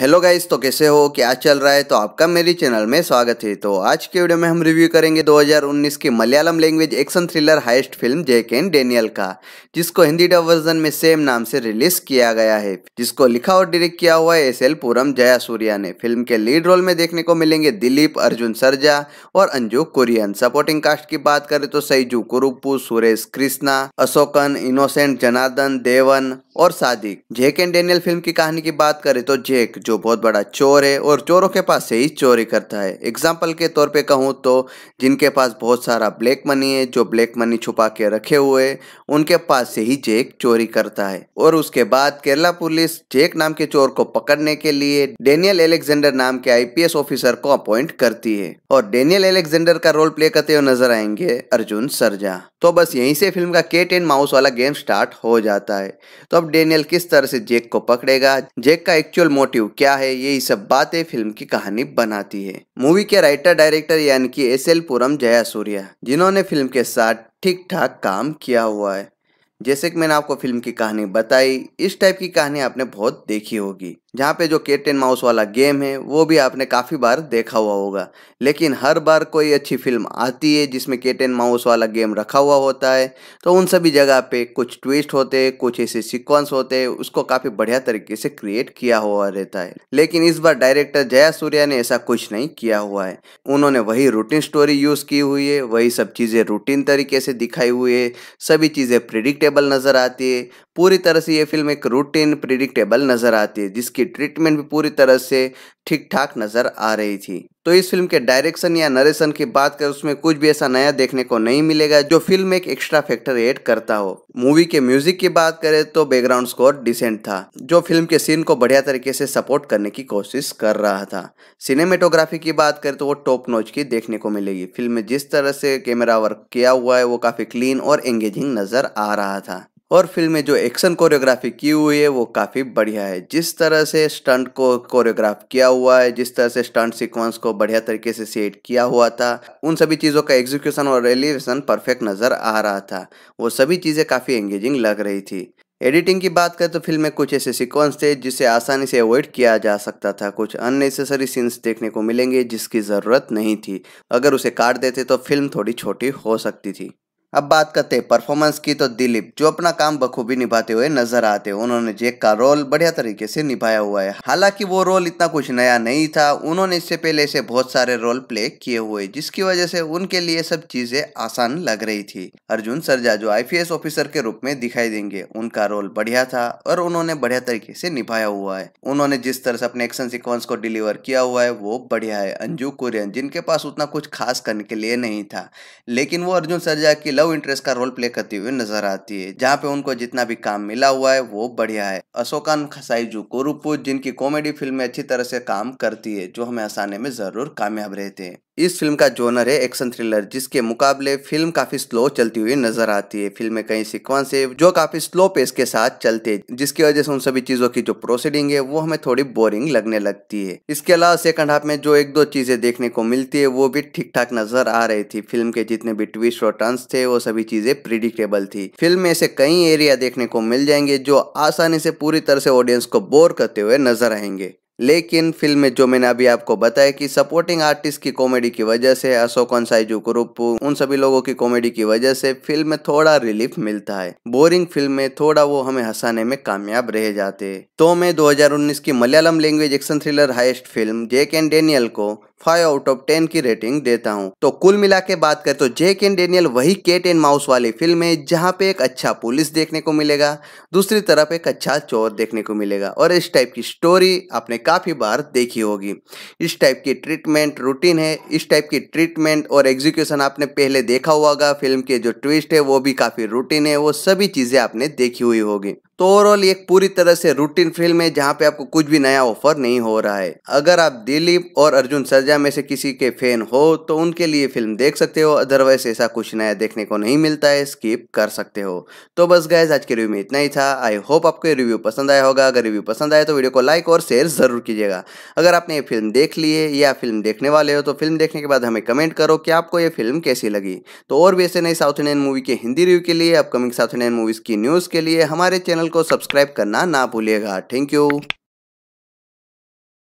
hello guys तो कैसे हो क्या चल रहा है तो आपका मेरी चैनल में स्वागत है तो आज के वीडियो में हम रिव्यू करेंगे 2019 की Malayalam language action thriller heist film Jack and Daniel का जिसको हिंदी डब वर्जन में सेम नाम से रिलीज किया गया है जिसको लिखा और डायरेक्ट किया हुआ है एस एल पूरम सूर्या ने फिल्म के लीड रोल में देखने को मिलेंगे दिलीप अर्जुन सरजा और अंजू कुरियन सपोर्टिंग कास्ट की बात करें तो सईजू कुरुप्पू सुरेश कृष्णा अशोकन इनोसेंट जनार्दन देवन और Sadiq Jack and Daniel film की कहानी की बात करें तो जेक जो बहुत बड़ा चोर है और चोरों के पास से ही चोरी करता है एग्जाम्पल के तौर पे कहूँ तो जिनके पास बहुत सारा ब्लैक मनी है जो ब्लैक मनी छुपा के रखे हुए है उनके पास से ही जेक चोरी करता है और उसके बाद केरला पुलिस जेक नाम के चोर को पकड़ने के लिए डेनियल एलेक्जेंडर नाम के आईपीएस ऑफिसर को अपॉइंट करती है और डेनियल एलेक्जेंडर का रोल प्ले करते हुए नजर आएंगे अर्जुन सरजा तो बस यहीं से फिल्म का केट एंड माउस वाला गेम स्टार्ट हो जाता है तो अब डेनियल किस तरह से जेक को पकड़ेगा जेक का एक्चुअल मोटिव क्या है यही सब बातें फिल्म की कहानी बनाती है मूवी के राइटर डायरेक्टर यानी कि एस एल पुरम जया सूर्या जिन्होंने फिल्म के साथ ठीक ठाक काम किया हुआ है जैसे कि मैंने आपको फिल्म की कहानी बताई इस टाइप की कहानी आपने बहुत देखी होगी जहाँ पे जो केट एंड माउस वाला गेम है वो भी आपने काफ़ी बार देखा हुआ होगा लेकिन हर बार कोई अच्छी फिल्म आती है जिसमें केट एंड माउस वाला गेम रखा हुआ होता है तो उन सभी जगह पे कुछ ट्विस्ट होते हैं कुछ ऐसे सिक्वेंस होते हैं उसको काफ़ी बढ़िया तरीके से क्रिएट किया हुआ रहता है लेकिन इस बार डायरेक्टर जया सूर्या ने ऐसा कुछ नहीं किया हुआ है उन्होंने वही रूटीन स्टोरी यूज़ की हुई है वही सब चीज़ें रूटीन तरीके से दिखाई हुई है सभी चीज़ें प्रिडिक्टेबल प्रिडिक्टेबल नज़र आती है पूरी तरह से ये फिल्म एक रूटीन प्रिडिक्टेबल नज़र आती है जिसकी ट्रीटमेंट भी पूरी तरह से ठीक ठाक नज़र आ रही थी तो इस फिल्म के डायरेक्शन या नरेशन की बात कर उसमें कुछ भी ऐसा नया देखने को नहीं मिलेगा जो फिल्म एक एक्स्ट्रा फैक्टर ऐड करता हो मूवी के म्यूजिक की बात करें तो बैकग्राउंड स्कोर डिसेंट था जो फिल्म के सीन को बढ़िया तरीके से सपोर्ट करने की कोशिश कर रहा था सिनेमेटोग्राफी की बात करें तो वो टॉप नोच की देखने को मिलेगी फिल्म में जिस तरह से कैमरा वर्क किया हुआ है वो काफ़ी क्लीन और एंगेजिंग नज़र आ रहा था और फिल्म में जो एक्शन कोरियोग्राफी की हुई है वो काफ़ी बढ़िया है जिस तरह से स्टंट को कोरियोग्राफ किया हुआ है जिस तरह से स्टंट सीक्वेंस को बढ़िया तरीके से सेट किया हुआ था उन सभी चीज़ों का एग्जीक्यूशन और रेलिवेशन परफेक्ट नज़र आ रहा था वो सभी चीज़ें काफ़ी एंगेजिंग लग रही थी एडिटिंग की बात करें तो फिल्म में कुछ ऐसे सीक्वेंस थे जिसे आसानी से अवॉइड किया जा सकता था कुछ अननेसेसरी सीन्स देखने को मिलेंगे जिसकी ज़रूरत नहीं थी अगर उसे काट देते तो फिल्म थोड़ी छोटी हो सकती थी अब बात करते हैं परफॉर्मेंस की तो दिलीप जो अपना काम बखूबी निभाते हुए नजर आते हैं उन्होंने जैक का रोल बढ़िया तरीके से निभाया हुआ है हालांकि वो रोल इतना कुछ नया नहीं था उन्होंने इससे पहले से बहुत सारे रोल प्ले किए हुए जिसकी वजह से उनके लिए सब चीजें आसान लग रही थी अर्जुन सरजा जो आई ऑफिसर के रूप में दिखाई देंगे उनका रोल बढ़िया था और उन्होंने बढ़िया तरीके से निभाया हुआ है उन्होंने जिस तरह से अपने एक्शन सिक्वेंस को डिलीवर किया हुआ है वो बढ़िया है अंजू कुरियन जिनके पास उतना कुछ खास करने के लिए नहीं था लेकिन वो अर्जुन सरजा की लव इंटरेस्ट का रोल प्ले करती हुई नजर आती है जहाँ पे उनको जितना भी काम मिला हुआ है वो बढ़िया है अशोकान खसाईजू कोरुपू जिनकी कॉमेडी फिल्म में अच्छी तरह से काम करती है जो हमें हंसाने में जरूर कामयाब रहते हैं इस फिल्म का जोनर है एक्शन थ्रिलर जिसके मुकाबले फिल्म काफी स्लो चलती हुई नजर आती है फिल्म में कई सिक्वेंस है जो काफी स्लो पेस के साथ चलते हैं जिसकी वजह से उन सभी चीजों की जो प्रोसीडिंग है वो हमें थोड़ी बोरिंग लगने लगती है इसके अलावा सेकंड हाफ में जो एक दो चीजें देखने को मिलती है वो भी ठीक ठाक नजर आ रही थी फिल्म के जितने भी ट्विस्ट और टर्न्स थे वो सभी चीजें प्रिडिक्टेबल थी फिल्म में ऐसे कई एरिया देखने को मिल जाएंगे जो आसानी से पूरी तरह से ऑडियंस को बोर करते हुए नजर आएंगे लेकिन फिल्म में जो मैंने अभी आपको बताया कि सपोर्टिंग आर्टिस्ट की कॉमेडी की वजह से अशोक अंसाइजू ग्रुप उन सभी लोगों की कॉमेडी की वजह से फिल्म में थोड़ा रिलीफ मिलता है बोरिंग फिल्म में थोड़ा वो हमें हंसाने में कामयाब रह जाते तो मैं 2019 की Malayalam language action thriller heist film Jack and Daniel को फाइव आउट ऑफ टेन की रेटिंग देता हूँ तो कुल मिला के बात करें तो जेक एंड डेनियल वही केट एंड माउस वाली फिल्म है जहाँ पे एक अच्छा पुलिस देखने को मिलेगा दूसरी तरफ एक अच्छा चोर देखने को मिलेगा और इस टाइप की स्टोरी आपने काफ़ी बार देखी होगी इस टाइप की ट्रीटमेंट रूटीन है इस टाइप की ट्रीटमेंट और एग्जीक्यूशन आपने पहले देखा हुआ फिल्म के जो ट्विस्ट है वो भी काफ़ी रूटीन है वो सभी चीज़ें आपने देखी हुई होगी तो ओवरऑल एक पूरी तरह से रूटीन फिल्म है जहाँ पे आपको कुछ भी नया ऑफर नहीं हो रहा है अगर आप दिलीप और अर्जुन सरजा में से किसी के फैन हो तो उनके लिए फिल्म देख सकते हो अदरवाइज ऐसा कुछ नया देखने को नहीं मिलता है स्किप कर सकते हो तो बस गैस आज के रिव्यू में इतना ही था आई होप आपको ये रिव्यू पसंद आया होगा अगर रिव्यू पसंद आया तो वीडियो को लाइक और शेयर जरूर कीजिएगा अगर आपने ये फिल्म देख ली है या फिल्म देखने वाले हो तो फिल्म देखने के बाद हमें कमेंट करो कि आपको ये फिल्म कैसी लगी तो और भी ऐसे नई साउथ इंडियन मूवी के हिंदी रिव्यू के लिए अपकमिंग साउथ इंडियन मूवीज़ की न्यूज़ के लिए हमारे चैनल को सब्सक्राइब करना ना भूलिएगा थैंक यू